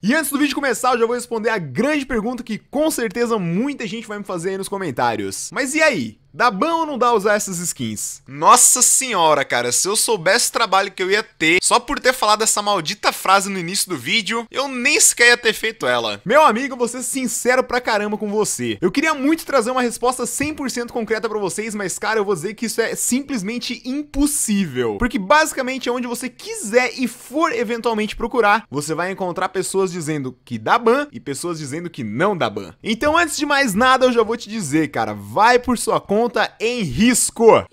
E antes do vídeo começar, eu já vou responder a grande pergunta que com certeza muita gente vai me fazer aí nos comentários. Mas e aí? Dá ban ou não dá usar essas skins? Nossa senhora, cara, se eu soubesse o trabalho que eu ia ter só por ter falado essa maldita frase no início do vídeo, eu nem sequer ia ter feito ela. Meu amigo, vou ser sincero pra caramba com você. Eu queria muito trazer uma resposta 100% concreta pra vocês, mas cara, eu vou dizer que isso é simplesmente impossível. Porque basicamente onde você quiser e for eventualmente procurar, você vai encontrar pessoas dizendo que dá ban e pessoas dizendo que não dá ban. Então antes de mais nada, eu já vou te dizer, cara, vai por sua conta conta em risco.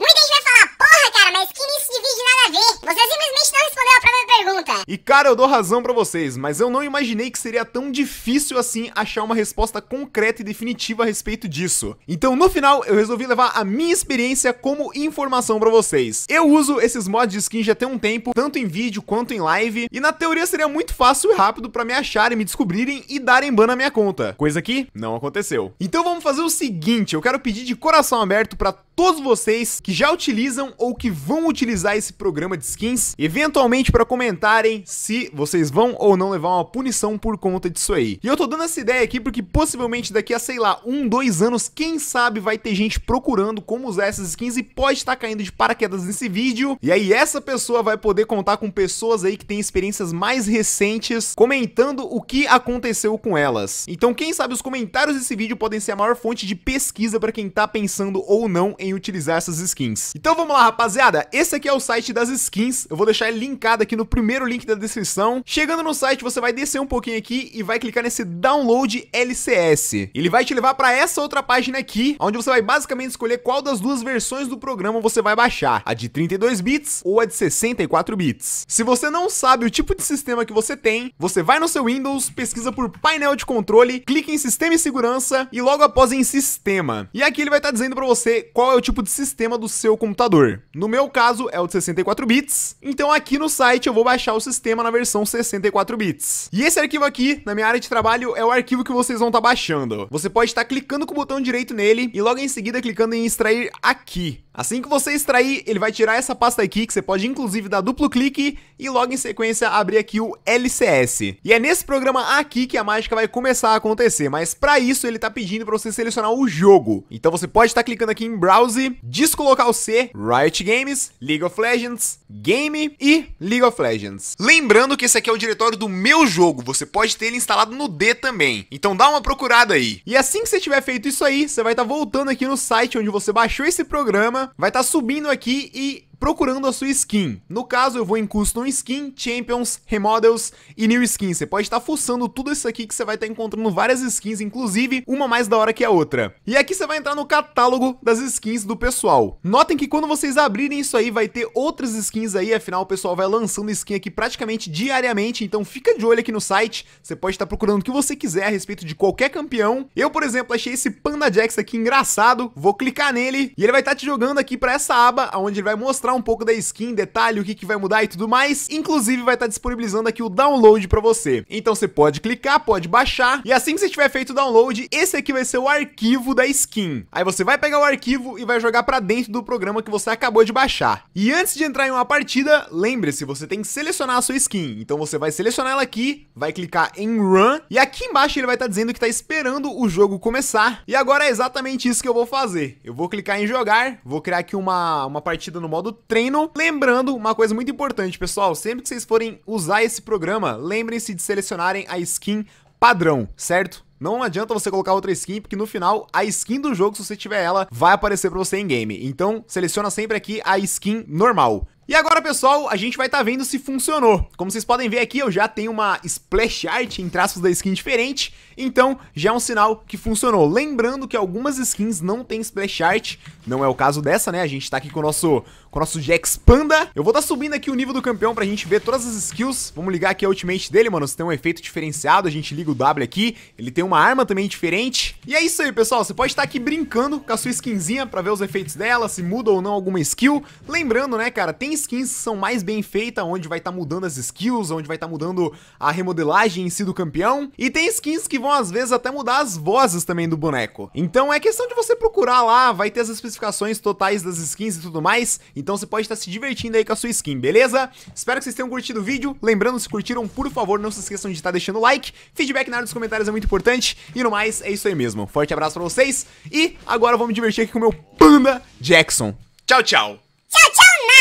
E cara, eu dou razão pra vocês, mas eu não imaginei que seria tão difícil assim achar uma resposta concreta e definitiva a respeito disso. Então no final eu resolvi levar a minha experiência como informação pra vocês. Eu uso esses mods de skin já tem um tempo, tanto em vídeo quanto em live, e na teoria seria muito fácil e rápido pra me acharem, me descobrirem e darem ban na minha conta. Coisa que não aconteceu. Então vamos fazer o seguinte, eu quero pedir de coração aberto pra todos vocês que já utilizam ou que vão utilizar esse programa de skins, eventualmente para comentarem se vocês vão ou não levar uma punição por conta disso aí. E eu tô dando essa ideia aqui porque possivelmente daqui a, sei lá, um, dois anos, quem sabe vai ter gente procurando como usar essas skins e pode estar tá caindo de paraquedas nesse vídeo. E aí essa pessoa vai poder contar com pessoas aí que têm experiências mais recentes comentando o que aconteceu com elas. Então quem sabe os comentários desse vídeo podem ser a maior fonte de pesquisa para quem tá pensando ou não em em utilizar essas skins. Então vamos lá, rapaziada. Esse aqui é o site das skins. Eu vou deixar ele linkado aqui no primeiro link da descrição. Chegando no site, você vai descer um pouquinho aqui e vai clicar nesse download LCS. Ele vai te levar para essa outra página aqui, onde você vai basicamente escolher qual das duas versões do programa você vai baixar, a de 32 bits ou a de 64 bits. Se você não sabe o tipo de sistema que você tem, você vai no seu Windows, pesquisa por painel de controle, clica em sistema e segurança e logo após em sistema. E aqui ele vai estar tá dizendo para você qual é é o tipo de sistema do seu computador. No meu caso, é o de 64 bits, então aqui no site eu vou baixar o sistema na versão 64 bits. E esse arquivo aqui, na minha área de trabalho, é o arquivo que vocês vão estar tá baixando. Você pode estar tá clicando com o botão direito nele e logo em seguida clicando em extrair aqui. Assim que você extrair, ele vai tirar essa pasta aqui, que você pode inclusive dar duplo clique e logo em sequência abrir aqui o LCS. E é nesse programa aqui que a mágica vai começar a acontecer, mas para isso ele tá pedindo para você selecionar o jogo. Então você pode estar tá clicando aqui em Browse, descolocar o C, Riot Games, League of Legends, Game e League of Legends. Lembrando que esse aqui é o diretório do meu jogo, você pode ter ele instalado no D também. Então dá uma procurada aí. E assim que você tiver feito isso aí, você vai estar tá voltando aqui no site onde você baixou esse programa vai estar tá subindo aqui e procurando a sua skin. No caso, eu vou em Custom Skin, Champions, Remodels e New Skin. Você pode estar fuçando tudo isso aqui que você vai estar encontrando várias skins, inclusive uma mais da hora que a outra. E aqui você vai entrar no catálogo das skins do pessoal. Notem que quando vocês abrirem isso aí, vai ter outras skins aí, afinal o pessoal vai lançando skin aqui praticamente diariamente, então fica de olho aqui no site, você pode estar procurando o que você quiser a respeito de qualquer campeão. Eu, por exemplo, achei esse Panda Jax aqui engraçado, vou clicar nele e ele vai estar te jogando aqui para essa aba, onde ele vai mostrar mostrar um pouco da skin, detalhe, o que, que vai mudar e tudo mais. Inclusive vai estar tá disponibilizando aqui o download para você. Então você pode clicar, pode baixar e assim que você tiver feito o download, esse aqui vai ser o arquivo da skin. Aí você vai pegar o arquivo e vai jogar para dentro do programa que você acabou de baixar. E antes de entrar em uma partida, lembre-se, você tem que selecionar a sua skin. Então você vai selecionar ela aqui, vai clicar em Run e aqui embaixo ele vai estar tá dizendo que está esperando o jogo começar. E agora é exatamente isso que eu vou fazer. Eu vou clicar em jogar, vou criar aqui uma, uma partida no modo treino. Lembrando uma coisa muito importante, pessoal, sempre que vocês forem usar esse programa, lembrem-se de selecionarem a skin padrão, certo? Não adianta você colocar outra skin, porque no final a skin do jogo, se você tiver ela, vai aparecer para você em game. Então, seleciona sempre aqui a skin normal. E agora, pessoal, a gente vai estar tá vendo se funcionou. Como vocês podem ver aqui, eu já tenho uma splash art em traços da skin diferente, então já é um sinal que funcionou. Lembrando que algumas skins não tem splash art, não é o caso dessa, né? A gente tá aqui com o nosso, com o nosso Jax Panda. Eu vou estar tá subindo aqui o nível do campeão pra gente ver todas as skills. Vamos ligar aqui a ultimate dele, mano, se tem um efeito diferenciado, a gente liga o W aqui. Ele tem uma arma também diferente. E é isso aí, pessoal, você pode estar tá aqui brincando com a sua skinzinha pra ver os efeitos dela, se muda ou não alguma skill. Lembrando, né, cara, tem skins são mais bem feitas, onde vai estar tá mudando as skills, onde vai estar tá mudando a remodelagem em si do campeão. E tem skins que vão às vezes até mudar as vozes também do boneco. Então é questão de você procurar lá, vai ter as especificações totais das skins e tudo mais. Então você pode estar tá se divertindo aí com a sua skin, beleza? Espero que vocês tenham curtido o vídeo. Lembrando, se curtiram, por favor, não se esqueçam de estar tá deixando o like. Feedback na área dos comentários é muito importante. E no mais, é isso aí mesmo. Forte abraço pra vocês. E agora vamos divertir aqui com o meu Panda Jackson. Tchau, tchau!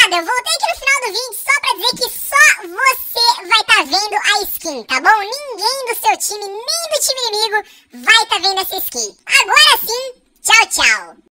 nada, eu voltei aqui no final do vídeo só pra dizer que só você vai estar tá vendo a skin, tá bom? Ninguém do seu time, nem do time inimigo vai estar tá vendo essa skin.